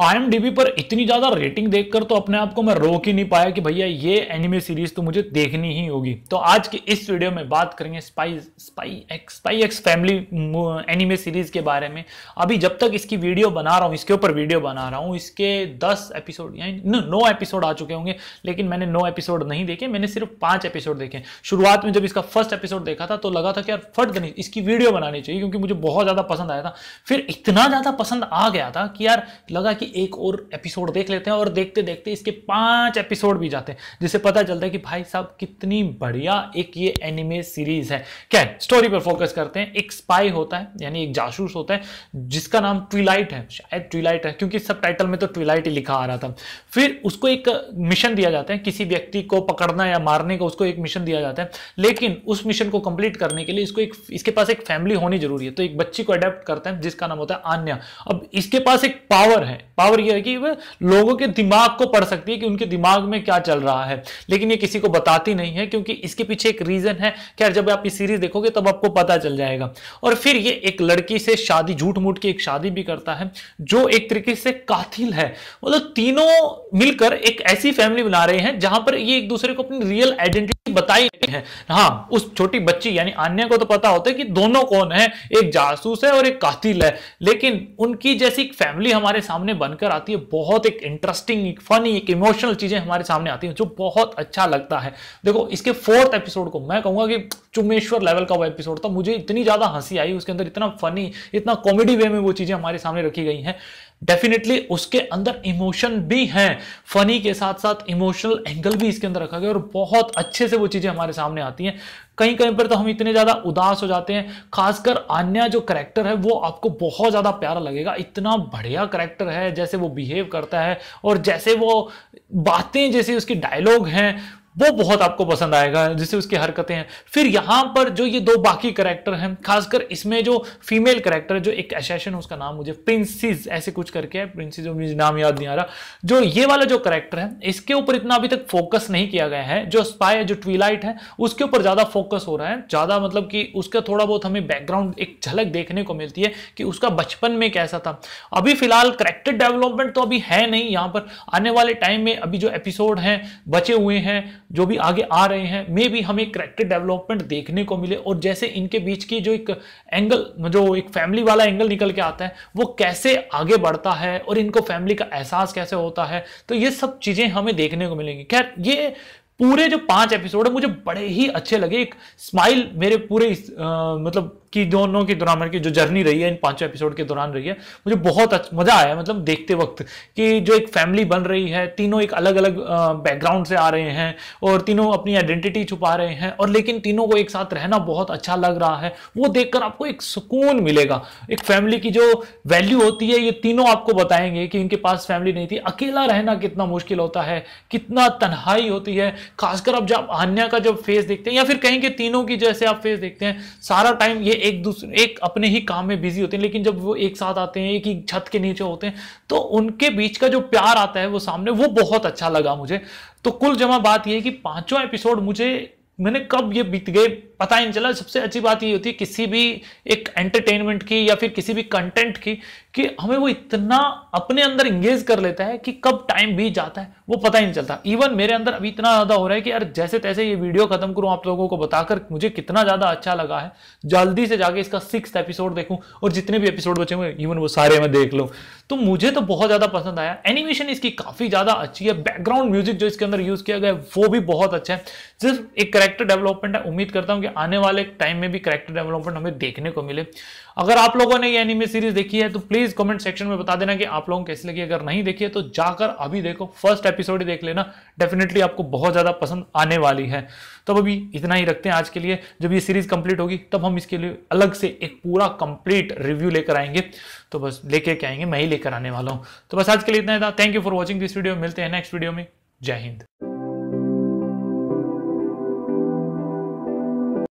IMDb पर इतनी ज़्यादा रेटिंग देखकर तो अपने आप को मैं रोक ही नहीं पाया कि भैया ये एनिमे सीरीज तो मुझे देखनी ही होगी तो आज के इस वीडियो में बात करेंगे spy spy x spy x family anime series के बारे में अभी जब तक इसकी वीडियो बना रहा हूँ इसके ऊपर वीडियो बना रहा हूँ इसके दस एपिसोड यानी नो एपिसोड आ चुके होंगे लेकिन मैंने नो एपिसोड नहीं देखे मैंने सिर्फ पांच एपिसोड देखे शुरुआत में जब इसका फर्स्ट एपिसोड देखा था तो लगा था कि यार फट देनी इसकी वीडियो बनानी चाहिए क्योंकि मुझे बहुत ज़्यादा पसंद आया था फिर इतना ज़्यादा पसंद आ गया था कि यार लगा कि एक और एपिसोड देख लेते हैं और देखते देखते इसके पांच एपिसोड भी जाते हैं जिससे पता चलता है कि भाई साहब कितनी बढ़िया एक ये एनिमे सीरीज है क्या स्टोरी पर फोकस करते हैं एक स्पाई होता है यानी एक जासूस होता है जिसका नाम ट्विलाइट है शायद ट्विलाइट है क्योंकि सब टाइटल में तो ट्विलाइट ही लिखा आ रहा था फिर उसको एक मिशन दिया जाता है किसी व्यक्ति को पकड़ना या मारने का उसको एक मिशन दिया जाता है लेकिन उस मिशन को कंप्लीट करने के लिए इसको एक इसके पास एक फैमिली होनी जरूरी है तो एक बच्ची को अडेप्ट करते हैं जिसका नाम होता है आन्या अब इसके पास एक पावर है पावर यह है कि वह लोगों के दिमाग को पढ़ सकती है कि उनके दिमाग में क्या चल रहा है लेकिन ये किसी को बताती नहीं है क्योंकि इसके पीछे एक रीजन है कि जब आप ये सीरीज देखोगे तब आपको पता चल जाएगा और फिर ये एक लड़की से शादी झूठ मूठ की एक शादी भी करता है जो एक तरीके से कातिल है मतलब तीनों मिलकर एक ऐसी फैमिली बना रहे हैं जहां पर ये एक दूसरे को अपनी रियल आइडेंटिटी बताई है हाँ उस छोटी बच्ची यानी अन्य को तो पता होता है कि दोनों कौन है एक जासूस है और एक कातिल है लेकिन उनकी जैसी फैमिली हमारे सामने बनकर आती है बहुत एक इंटरेस्टिंग एक फनी एक इमोशनल चीजें हमारे सामने आती हैं जो बहुत अच्छा लगता है देखो इसके फोर्थ एपिसोड को मैं कहूंगा कि चुमेश्वर लेवल का वो एपिसोड था मुझे इतनी ज्यादा हंसी आई उसके अंदर इतना फनी इतना कॉमेडी वे में वो चीजें हमारे सामने रखी गई हैं डेफिनेटली उसके अंदर इमोशन भी हैं फनी के साथ साथ इमोशनल एंगल भी इसके अंदर रखा गया और बहुत अच्छे से वो चीज़ें हमारे सामने आती हैं कहीं कहीं पर तो हम इतने ज़्यादा उदास हो जाते हैं खासकर अन्य जो करेक्टर है वो आपको बहुत ज़्यादा प्यारा लगेगा इतना बढ़िया करेक्टर है जैसे वो बिहेव करता है और जैसे वो बातें जैसे उसकी डायलॉग हैं वो बहुत आपको पसंद आएगा जिससे उसकी हरकतें हैं फिर यहां पर जो ये दो बाकी करेक्टर हैं खासकर इसमें जो फीमेल करेक्टर है जो एक एसेशन उसका नाम मुझे प्रिंसिस ऐसे कुछ करके है प्रिंसिस मुझे नाम याद नहीं आ रहा जो ये वाला जो करेक्टर है इसके ऊपर इतना अभी तक फोकस नहीं किया गया है जो स्पाई है जो ट्वीलाइट है उसके ऊपर ज्यादा फोकस हो रहा है ज्यादा मतलब कि उसका थोड़ा बहुत हमें बैकग्राउंड एक झलक देखने को मिलती है कि उसका बचपन में कैसा था अभी फिलहाल करेक्टर डेवलपमेंट तो अभी है नहीं यहाँ पर आने वाले टाइम में अभी जो एपिसोड हैं बचे हुए हैं जो भी आगे आ रहे हैं मे भी हमें करेक्टर डेवलपमेंट देखने को मिले और जैसे इनके बीच की जो एक एंगल जो एक फैमिली वाला एंगल निकल के आता है वो कैसे आगे बढ़ता है और इनको फैमिली का एहसास कैसे होता है तो ये सब चीज़ें हमें देखने को मिलेंगी खैर ये पूरे जो पांच एपिसोड है मुझे बड़े ही अच्छे लगे एक स्माइल मेरे पूरे इस, आ, मतलब की दोनों के दौरान की जो जर्नी रही है इन पांचों एपिसोड के दौरान रही है मुझे बहुत अच्छा, मजा आया मतलब देखते वक्त कि जो एक फैमिली बन रही है तीनों एक अलग अलग बैकग्राउंड से आ रहे हैं और तीनों अपनी आइडेंटिटी छुपा रहे हैं और लेकिन तीनों को एक साथ रहना बहुत अच्छा लग रहा है वो देखकर आपको एक सुकून मिलेगा एक फैमिली की जो वैल्यू होती है ये तीनों आपको बताएंगे कि इनके पास फैमिली नहीं थी अकेला रहना कितना मुश्किल होता है कितना तन्हाई होती है खासकर आप जब अन्य का जब फेस देखते हैं या फिर कहेंगे तीनों की जैसे आप फेस देखते हैं सारा टाइम ये एक दूसरे एक अपने ही काम में बिजी होते हैं लेकिन जब वो एक साथ आते हैं एक ही छत के नीचे होते हैं तो उनके बीच का जो प्यार आता है वो सामने वो बहुत अच्छा लगा मुझे तो कुल जमा बात यह कि पांचों एपिसोड मुझे मैंने कब ये बीत गए पता ही नहीं चला सबसे अच्छी बात ये होती है किसी भी एक एंटरटेनमेंट की या फिर किसी भी कंटेंट की कि हमें वो इतना अपने अंदर इंगेज कर लेता है कि कब टाइम बीत जाता है वो पता ही नहीं चलता इवन मेरे अंदर अभी इतना ज़्यादा हो रहा है कि यार जैसे तैसे ये वीडियो खत्म करूँ आप लोगों को बताकर मुझे कितना ज़्यादा अच्छा लगा है जल्दी से जाके इसका सिक्स एपिसोड देखूँ और जितने भी एपिसोड बचे हुए इवन वो सारे मैं देख लूँ तो मुझे तो बहुत ज़्यादा पसंद आया एनिमेशन इसकी काफ़ी ज़्यादा अच्छी है बैकग्राउंड म्यूजिक जो इसके अंदर यूज़ किया गया है वो भी बहुत अच्छा है सिर्फ एक करेक्टर डेवलपमेंट है उम्मीद करता हूँ कि आने वाले टाइम में भी करेक्टर डेवलपमेंट हमें देखने को मिले अगर आप लोगों ने ये एनिमे सीरीज देखी है तो प्लीज कमेंट सेक्शन में बता देना कि आप लोगों को कैसी लगी अगर नहीं देखी है तो जाकर अभी देखो फर्स्ट एपिसोड ही देख लेना डेफिनेटली आपको बहुत ज्यादा पसंद आने वाली है तो अभी इतना ही रखते हैं आज के लिए जब ये सीरीज कंप्लीट होगी तब हम इसके लिए अलग से एक पूरा कंप्लीट रिव्यू लेकर आएंगे तो बस लेके के आएंगे मैं ही लेकर आने वाला हूँ तो बस आज के लिए इतना ही था thank you for watching this video मिलते हैं नेक्स्ट वीडियो में जय हिंद